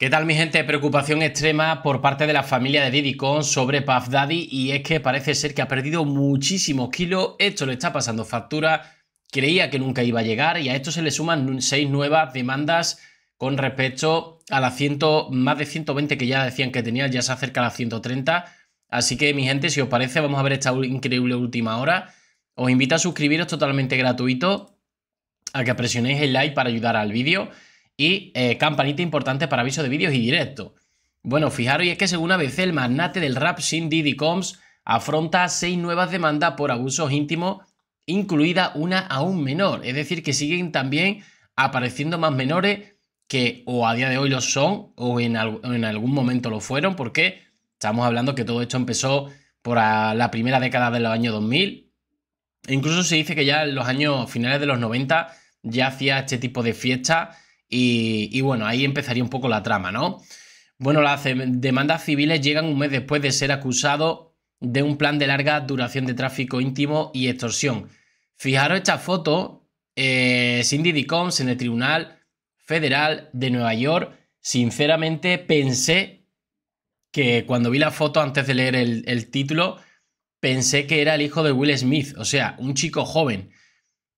¿Qué tal mi gente? Preocupación extrema por parte de la familia de Diddy sobre Puff Daddy y es que parece ser que ha perdido muchísimos kilos, esto le está pasando factura, creía que nunca iba a llegar y a esto se le suman seis nuevas demandas con respecto a las 100, más de 120 que ya decían que tenía, ya se acerca a las 130, así que mi gente, si os parece, vamos a ver esta increíble última hora. Os invito a suscribiros totalmente gratuito, a que presionéis el like para ayudar al vídeo y eh, campanita importante para aviso de vídeos y directo. Bueno, fijaros, y es que según ABC, el magnate del rap Sin Diddy Combs afronta seis nuevas demandas por abusos íntimos, incluida una aún menor. Es decir, que siguen también apareciendo más menores que o a día de hoy lo son o en, algún momento lo fueron, porque estamos hablando que todo esto empezó por la primera década de los años 2000. E incluso se dice que ya en los años finales de los 90 ya hacía este tipo de fiestas y, bueno, ahí empezaría un poco la trama, ¿no? Bueno, las demandas civiles llegan un mes después de ser acusado de un plan de larga duración de tráfico íntimo y extorsión. Fijaros esta foto, eh, Cindy Combs, en el Tribunal Federal de Nueva York. Sinceramente pensé que cuando vi la foto antes de leer el, título, pensé que era el hijo de Will Smith, o sea, un chico joven.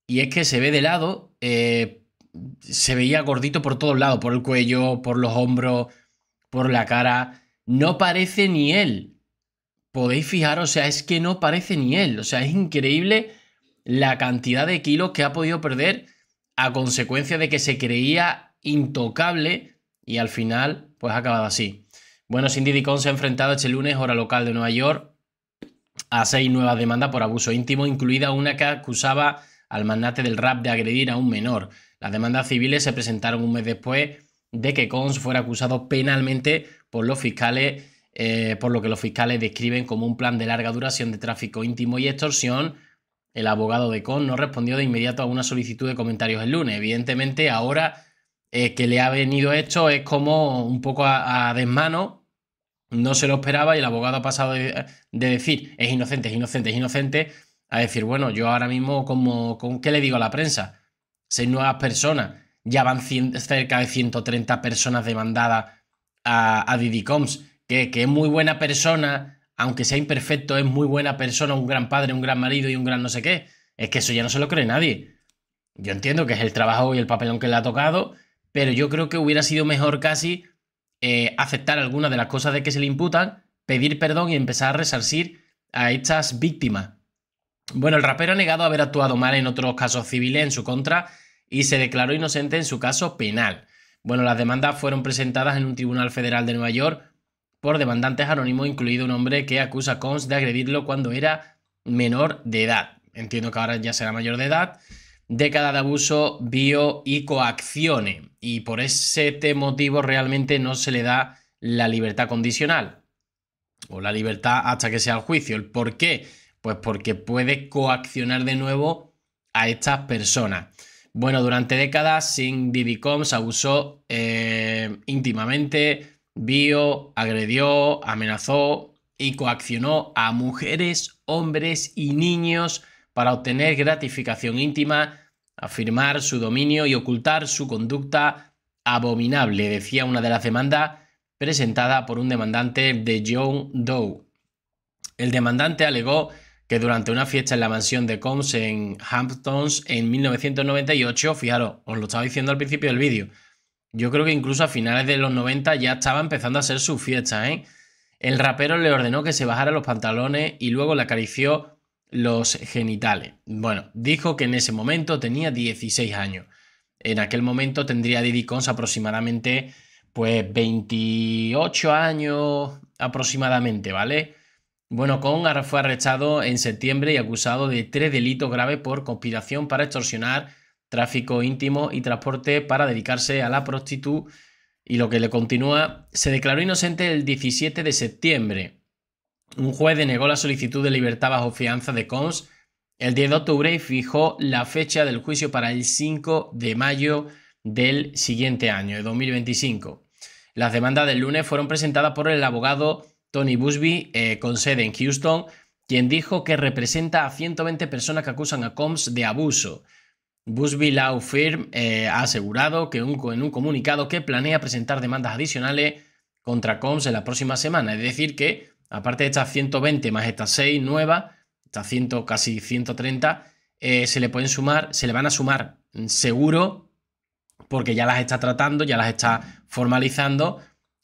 Y es que se ve de lado, eh, se veía gordito por todos lados, por el cuello, por los hombros, por la cara. No parece ni él. Podéis fijaros, o sea, es que no parece ni él. O sea, es increíble la cantidad de kilos que ha podido perder a consecuencia de que se creía intocable y al final, pues ha acabado así. Bueno, Cindy Dicon se ha enfrentado este lunes, hora local de Nueva York, a seis nuevas demandas por abuso íntimo, incluida una que acusaba al magnate del rap de agredir a un menor. Las demandas civiles se presentaron un mes después de que Cons fuera acusado penalmente por los fiscales, eh, por lo que los fiscales describen como un plan de larga duración de tráfico íntimo y extorsión. El abogado de Cons no respondió de inmediato a una solicitud de comentarios el lunes. Evidentemente, ahora eh, que le ha venido esto es como un poco a, desmano. No se lo esperaba y el abogado ha pasado de, decir es inocente, es inocente, es inocente, a decir, bueno, yo ahora mismo, como, ¿con ¿qué le digo a la prensa? Seis nuevas personas. Ya van cerca de 130 personas demandadas a, a Combs, que, que es muy buena persona, aunque sea imperfecto, es muy buena persona, un gran padre, un gran marido y un gran no sé qué. Es que eso ya no se lo cree nadie. Yo entiendo que es el trabajo y el papelón que le ha tocado, pero yo creo que hubiera sido mejor casi eh, aceptar algunas de las cosas de que se le imputan, pedir perdón y empezar a resarcir a estas víctimas. Bueno, el rapero ha negado haber actuado mal en otros casos civiles en su contra y se declaró inocente en su caso penal. Bueno, las demandas fueron presentadas en un tribunal federal de Nueva York por demandantes anónimos, incluido un hombre que acusa a Cons de agredirlo cuando era menor de edad. Entiendo que ahora ya será mayor de edad. Década de abuso, bio y coacciones. Y por ese motivo realmente no se le da la libertad condicional. O la libertad hasta que sea el juicio. ¿El por qué? Pues porque puede coaccionar de nuevo a estas personas. Bueno, durante décadas, divicom se abusó eh, íntimamente, vio, agredió, amenazó y coaccionó a mujeres, hombres y niños para obtener gratificación íntima, afirmar su dominio y ocultar su conducta abominable, decía una de las demandas presentada por un demandante de John Doe. El demandante alegó que durante una fiesta en la mansión de Combs en Hamptons en 1998, fijaros, os lo estaba diciendo al principio del vídeo, yo creo que incluso a finales de los 90 ya estaba empezando a ser su fiesta, ¿eh? El rapero le ordenó que se bajara los pantalones y luego le acarició los genitales. Bueno, dijo que en ese momento tenía 16 años. En aquel momento tendría Diddy Combs aproximadamente pues 28 años aproximadamente, ¿vale? Bueno, Kong fue arrestado en septiembre y acusado de tres delitos graves por conspiración para extorsionar, tráfico íntimo y transporte para dedicarse a la prostitución. Y lo que le continúa, se declaró inocente el 17 de septiembre. Un juez denegó la solicitud de libertad bajo fianza de Cons el 10 de octubre y fijó la fecha del juicio para el 5 de mayo del siguiente año, de 2025. Las demandas del lunes fueron presentadas por el abogado Tony Busby, eh, con sede en Houston, quien dijo que representa a 120 personas que acusan a Combs de abuso. Busby Law Firm eh, ha asegurado que en un comunicado que planea presentar demandas adicionales contra Combs en la próxima semana. Es decir, que aparte de estas 120 más estas 6 nuevas, estas casi 130, eh, se le pueden sumar, se le van a sumar mm, seguro, porque ya las está tratando, ya las está formalizando,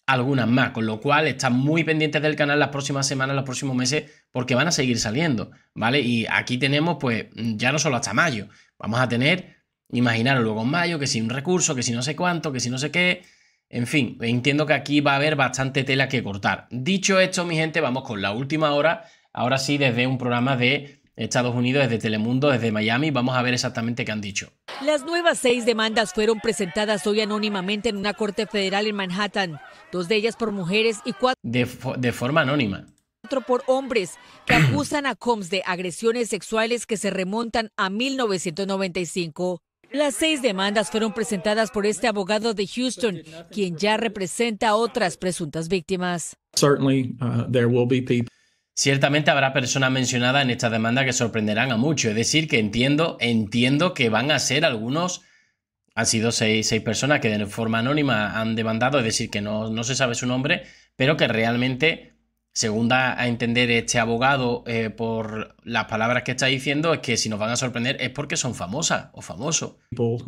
algunas más, con lo cual están muy pendientes del canal las próximas semanas, los próximos meses, porque van a seguir saliendo, ¿vale? Y aquí tenemos, pues, ya no solo hasta mayo, vamos a tener, imaginaros luego en mayo, que si un recurso, que si no sé cuánto, que si no sé qué, en fin, entiendo que aquí va a haber bastante tela que cortar. Dicho esto, mi gente, vamos con la última hora, ahora sí, desde un programa de Estados Unidos, desde Telemundo, desde Miami, vamos a ver exactamente qué han dicho. Las nuevas seis demandas fueron presentadas hoy anónimamente en una corte federal en Manhattan, dos de ellas por mujeres y cuatro de, forma anónima por hombres que acusan a Combs de agresiones sexuales que se remontan a 1995. Las seis demandas fueron presentadas por este abogado de Houston, quien ya representa a otras presuntas víctimas. Certainly, uh, there will be people Ciertamente habrá personas mencionadas en esta demanda que sorprenderán a muchos. Es decir, que entiendo, entiendo que van a ser algunos. Han sido seis, personas que de forma anónima han demandado, es decir, que no, no se sabe su nombre, pero que realmente, según da a entender este abogado eh, por las palabras que está diciendo, es que si nos van a sorprender es porque son famosas o famosos. Uh,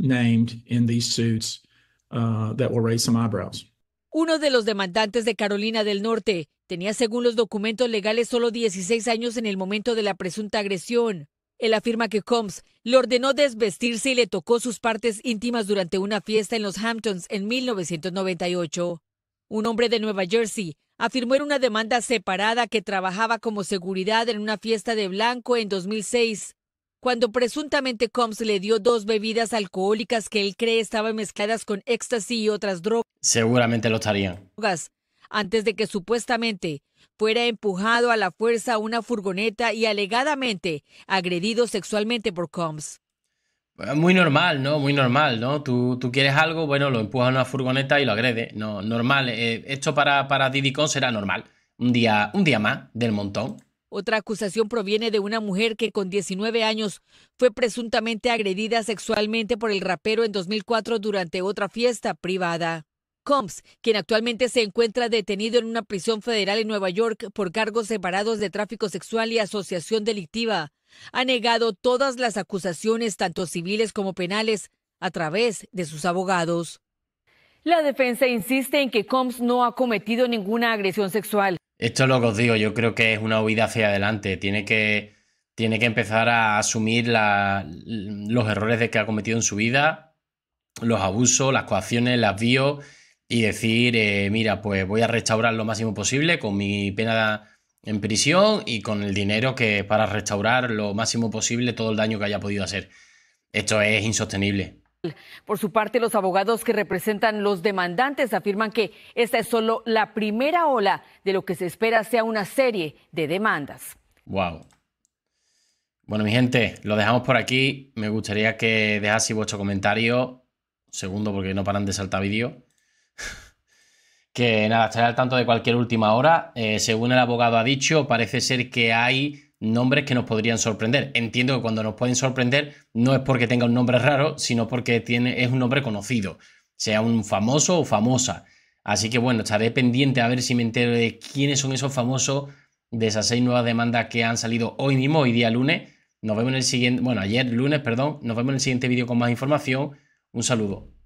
Uno de los demandantes de Carolina del Norte, Tenía, según los documentos legales, solo 16 años en el momento de la presunta agresión. Él afirma que Combs le ordenó desvestirse y le tocó sus partes íntimas durante una fiesta en los Hamptons en 1998. Un hombre de Nueva Jersey afirmó en una demanda separada que trabajaba como seguridad en una fiesta de blanco en 2006, cuando presuntamente Combs le dio dos bebidas alcohólicas que él cree estaban mezcladas con éxtasis y otras drogas. Seguramente lo estarían antes de que supuestamente fuera empujado a la fuerza a una furgoneta y alegadamente agredido sexualmente por Combs. Muy normal, ¿no? Muy normal, ¿no? Tú, tú quieres algo, bueno, lo empujas a una furgoneta y lo agrede. No, normal. Eh, esto para, para Diddy era será normal. Un día, un día más del montón. Otra acusación proviene de una mujer que con 19 años fue presuntamente agredida sexualmente por el rapero en 2004 durante otra fiesta privada. Combs, quien actualmente se encuentra detenido en una prisión federal en Nueva York por cargos separados de tráfico sexual y asociación delictiva. Ha negado todas las acusaciones, tanto civiles como penales, a través de sus abogados. La defensa insiste en que Combs no ha cometido ninguna agresión sexual. Esto es lo que os digo, yo creo que es una huida hacia adelante. Tiene que, tiene que empezar a asumir los errores de que ha cometido en su vida, los abusos, las coacciones, las vio y decir, eh, mira, pues voy a restaurar lo máximo posible con mi pena en prisión y con el dinero que para restaurar lo máximo posible todo el daño que haya podido hacer. Esto es insostenible. Por su parte, los abogados que representan los demandantes afirman que esta es solo la primera ola de lo que se espera sea una serie de demandas. Wow. Bueno, mi gente, lo dejamos por aquí. Me gustaría que dejaseis vuestro comentario. Segundo, porque no paran de saltar vídeo. que nada, estaré al tanto de cualquier última hora. Eh, según el abogado ha dicho, parece ser que hay nombres que nos podrían sorprender. Entiendo que cuando nos pueden sorprender no es porque tenga un nombre raro, sino porque tiene, es un nombre conocido, sea un famoso o famosa. Así que bueno, estaré pendiente a ver si me entero de quiénes son esos famosos de esas seis nuevas demandas que han salido hoy mismo, hoy día lunes. Nos vemos en el siguiente, bueno, ayer lunes, perdón, nos vemos en el siguiente vídeo con más información. Un saludo.